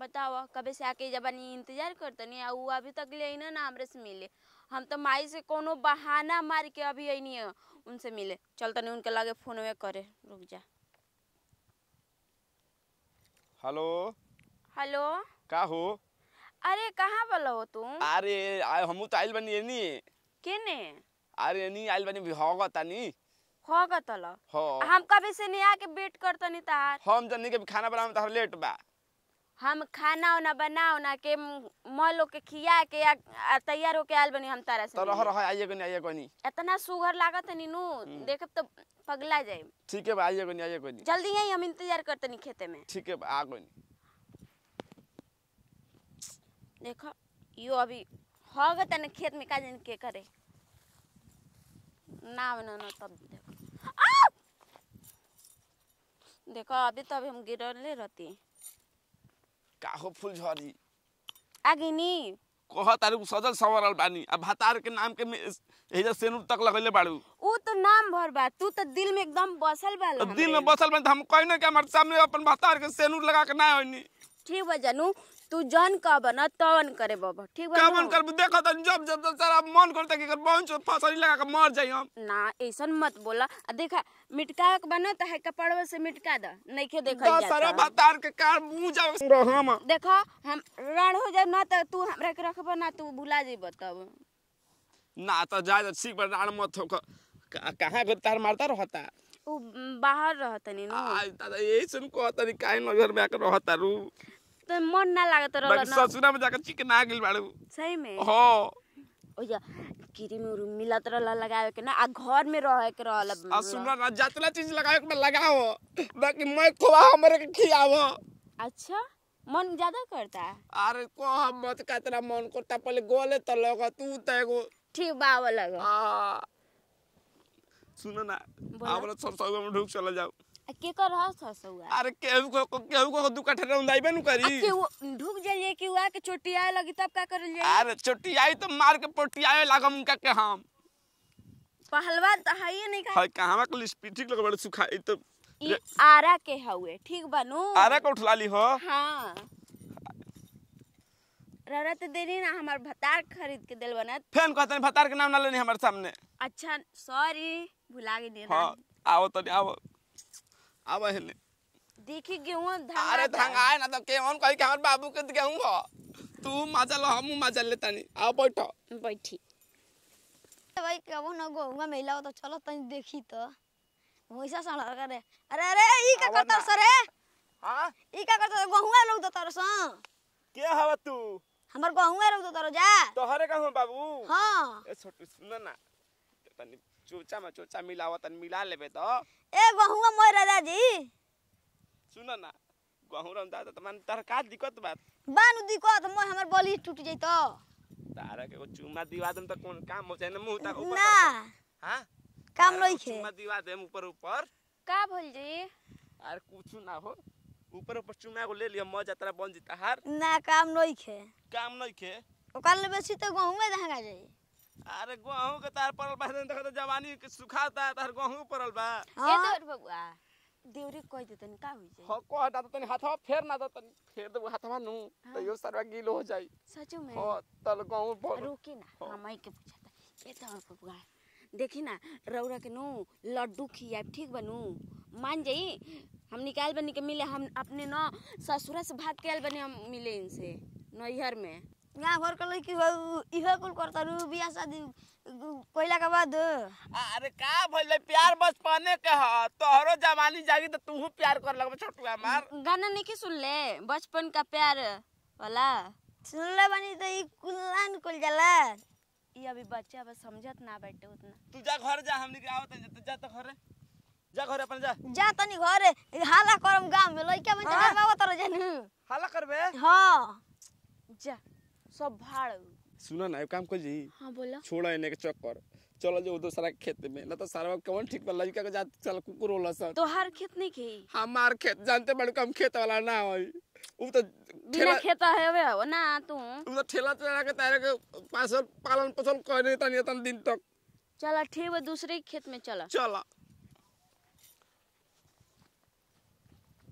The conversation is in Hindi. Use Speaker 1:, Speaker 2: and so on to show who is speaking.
Speaker 1: बताओ कभी से आके जब इंतजार करते नहीं वो अभी तक ले ना ना हमरे से मिले हम तो माई से कोनो बहाना मार के अभी आई नहीं उनसे मिले चल तो नहीं उनके लगे फोन में करे रुक जा हेलो हेलो का हो अरे कहाँ बोलो हो तुम
Speaker 2: अरे हम तो आइल बनी एनी केने अरे नहीं आइल बनी भी होगा तनी
Speaker 1: होगा तला हो हम कभी से नहीं आके वेट करतनी तार
Speaker 2: हम जन्नी के खाना बनावे तार लेट बा
Speaker 1: हम खाना उना बनाओ ना के मोल के खिया के तैयार होके आल बनी हम तारा से तो रह रह आइए गनी आइए गनी इतना सुगर लागत है नीनू हम्म। देख तो पगला जाए
Speaker 2: ठीक है आइए गनी आइए गनी
Speaker 1: जल्दी आई हम इंतजार करते नहीं खेते में
Speaker 2: ठीक है आ गनी
Speaker 1: देखो यो अभी हो गए तने खेत में का जन के करे ना ना ना तब देखो देखो अभी तो अभी हम गिरले रहती हैं काहो फुलझड़ी अगिनी
Speaker 2: कह तारू सजल संवरल बानी अब भातार के नाम के एजा सेनूर तक लगले बाड़ू
Speaker 1: ऊ तो नाम भर बा तू तो दिल में एकदम बसल बाला दिल में
Speaker 2: बसल बा हम कहने के हमारे सामने अपन भातार
Speaker 1: के सेनूर लगा के ना होनी ठीक बा जानू तू जन का बना तवन करे बाबा ठीक बा कवन कर देखो त तो जब जब सारा मन करता कि कर बहुत फसरी लगा के मर जाई हम ना ऐसन मत बोला आ देखा मिटका के बना त है कपड़वा से मिटका द नहीं के देखा जाता सारा
Speaker 2: बतार के का मुंह जाओ हम
Speaker 1: देखो हम रण हो जाए ना त तो तू हमरा के रखब ना तू भुला जे तब
Speaker 2: ना त तो जाय ठीक पर रण मत हो कहां के तार मारता रहता
Speaker 1: बाहर रहता नहीं ना
Speaker 2: यही सुन को तरीका है नजर में आकर रहता रू
Speaker 1: तो मन ना लागत रहल ना ससुरा
Speaker 2: में जाके चिकन आ गेल बाड़ू
Speaker 1: सही में हो हाँ। ओया क्रीम उरीम मिलत रहल लगावे के ना आ घर में रहे के रहल आ सुनरा ना जातला चीज लगावे के लगाओ बाकी मैं खोआ हमरे के खियाओ
Speaker 2: अच्छा मन ज्यादा करता है अरे को हम मत का तेरा मन करता पहले गोले तो लगा तू तेगो ठीक बावल लगा हां सुनो ना हमरा सरसों में ढूक चला जाओ
Speaker 1: के कर रहा था हुआ
Speaker 2: अरे के को के को दू कठे रौंदाइबे नु करी के वो
Speaker 1: ढुक जाइए कि वा के चोटियाए लगी तब का कर लिए अरे
Speaker 2: चोटियाई तो मार के पोटियाए लागम का के हम
Speaker 1: पहलवान तो है ही नहीं का हाय
Speaker 2: कहवा के लिस्पिटिक लग बड़ सुखाई तो ई
Speaker 1: आरा के हवे ठीक बनू आरा को उठला ली हो हां ररत देनी ना हमार भतार खरीद के देल बनत
Speaker 2: फेन कहत भतार के नाम ना लेनी हमारे सामने
Speaker 1: अच्छा सॉरी भुला गई हां
Speaker 2: आओ तो आओ आवा हेले
Speaker 1: देखी गेहूं
Speaker 2: धंगा अरे धंगाए ना तो केवन कहि के हमर बाबू के गेहूं हो तू मजल हम मजल ले तनी आ बैठ बैठी
Speaker 1: भाई कबो न गोवा मेला हो तो चलो तनी देखी तो वैसा सड़ करे अरे अरे ई का करत सर है हां ई का करत गहुआ लोग तो तरस के हवा तू हमर गहुआ लोग तो तरस जा तोहरे का बाबू हां
Speaker 2: ए छोटू सुन ना तनी चोचा में चोचा मिलावा तनी मिला लेबे तो
Speaker 1: ए गहुआ मोर राजा जी
Speaker 2: सुनो ना गहुआ राम दादा तमान तो तरका दिक्कत बात
Speaker 1: बानु दिक्कत मोर हमर बलि टूट जई तो
Speaker 2: तारा के को चुमा दिवा दम त कोन काम हो जाए ना मुंह तक ऊपर ना हां
Speaker 1: काम नहीं खे चुमा
Speaker 2: दिवा देम ऊपर ऊपर
Speaker 1: का भइल जी
Speaker 2: आर कुछ ना हो ऊपर ऊपर चुमा को ले लियो मजा तेरा बन जीता हार
Speaker 1: ना काम नहीं खे काम नहीं खे ओकर ले बेसी तो गहुआ दहगा जाई
Speaker 2: अरे गेहूं के तार पड़ल बा देखो तो जवानी सुखाता तार गेहूं पड़ल बा ए हाँ?
Speaker 1: तोर बबुआ देवरी कह देतन का होई जाई हां कह दा तनी हाथवा फेर ना दतन फेर दे हाथवा नु हाँ? तइयो सरवा गीलो हो जाई सचो में हां तल गेहूं बोल रुकी ना हाँ। हम के पूछता ए तोर बबुआ देखी ना रौरा के नु लड्डू खिया ठीक बनू मान जाई हम निकाल बनी के मिले हम अपने न ससुरा से भाग के आल बने हम मिले इनसे नैहर में यहाँ घर के लड़की हो इहो कुल करता करतरू बियाह शादी कोइला के बाद अरे का भइल प्यार बस बचपने के ह तोहरो जवानी जागी तो तूहू प्यार कर लगबे छोटुआ मार गाना नहीं सुन ले बचपन का प्यार वाला सुन ले बनी तो ई कुलान कुल जाला ई अभी बच्चा बस समझत ना बैठे उतना तू जा घर जा हमनी के आवत जा जा तो घरे जा घरे अपन जा जा तनी घरे हाला करम गांव में लइका बन जा हाँ। बाबा तोरे जानू हाला करबे हां जा सब भाड़
Speaker 2: सुना ना काम कर जी हाँ बोला छोड़ा इन्हें के चक्कर चलो जो उधर सारा खेत में ना तो सारा कौन ठीक पर लड़का का जात चल कुकुर होला सर तो
Speaker 1: हर खेत नहीं के
Speaker 2: हमार हाँ, खेत जानते बड़ कम खेत वाला ना होई उ तो ठेला खेत
Speaker 1: है वे हो ना तू उ तो
Speaker 2: ठेला चला तो के तारे के पास पालन पोषण करे तनी तन दिन तक चला ठीक है दूसरे खेत में चला चला